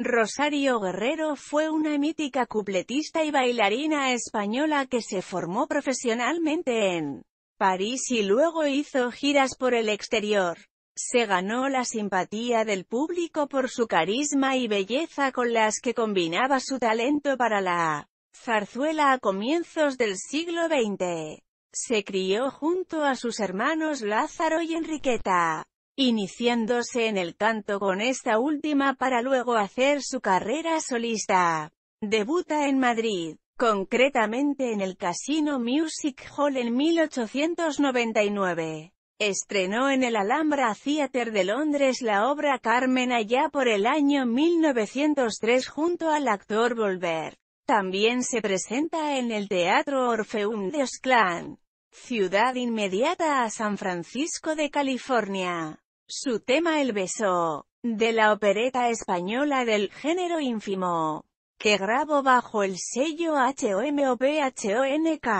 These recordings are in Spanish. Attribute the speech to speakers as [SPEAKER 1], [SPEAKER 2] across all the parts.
[SPEAKER 1] Rosario Guerrero fue una mítica cupletista y bailarina española que se formó profesionalmente en París y luego hizo giras por el exterior. Se ganó la simpatía del público por su carisma y belleza con las que combinaba su talento para la zarzuela a comienzos del siglo XX. Se crió junto a sus hermanos Lázaro y Enriqueta iniciándose en el canto con esta última para luego hacer su carrera solista. Debuta en Madrid, concretamente en el Casino Music Hall en 1899. Estrenó en el Alhambra Theatre de Londres la obra Carmen allá por el año 1903 junto al actor Volver. También se presenta en el Teatro Orfeum de ciudad inmediata a San Francisco de California. Su tema El beso, de la opereta española del género ínfimo, que grabó bajo el sello HOMOPHONK,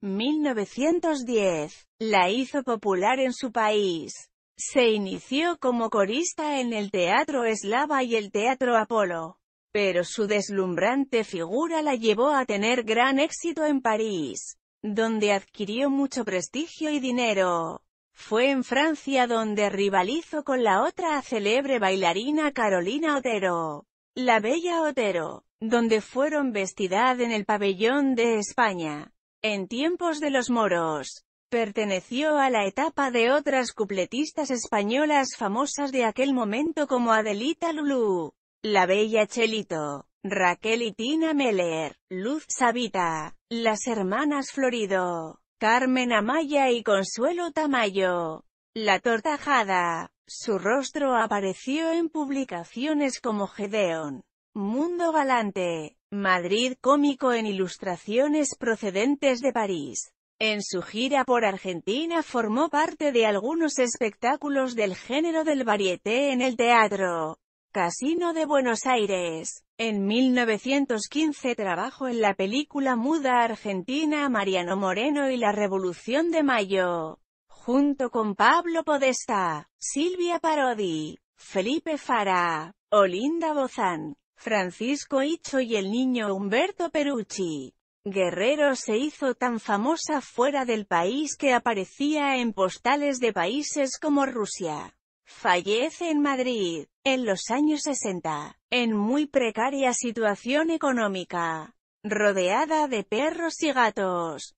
[SPEAKER 1] 1910, la hizo popular en su país. Se inició como corista en el Teatro Eslava y el Teatro Apolo, pero su deslumbrante figura la llevó a tener gran éxito en París, donde adquirió mucho prestigio y dinero. Fue en Francia donde rivalizó con la otra célebre bailarina Carolina Otero, la Bella Otero, donde fueron vestidas en el pabellón de España. En tiempos de los moros, perteneció a la etapa de otras cupletistas españolas famosas de aquel momento como Adelita Lulú, la Bella Chelito, Raquel y Tina Meller, Luz Sabita, las hermanas Florido, Carmen Amaya y Consuelo Tamayo. La tortajada. Su rostro apareció en publicaciones como Gedeon, Mundo Galante, Madrid Cómico en ilustraciones procedentes de París. En su gira por Argentina formó parte de algunos espectáculos del género del varieté en el teatro, Casino de Buenos Aires. En 1915 trabajó en la película muda argentina Mariano Moreno y la Revolución de Mayo, junto con Pablo Podesta, Silvia Parodi, Felipe Fara, Olinda Bozán, Francisco Icho y el niño Humberto Perucci. Guerrero se hizo tan famosa fuera del país que aparecía en postales de países como Rusia, Fallece en Madrid, en los años 60, en muy precaria situación económica, rodeada de perros y gatos.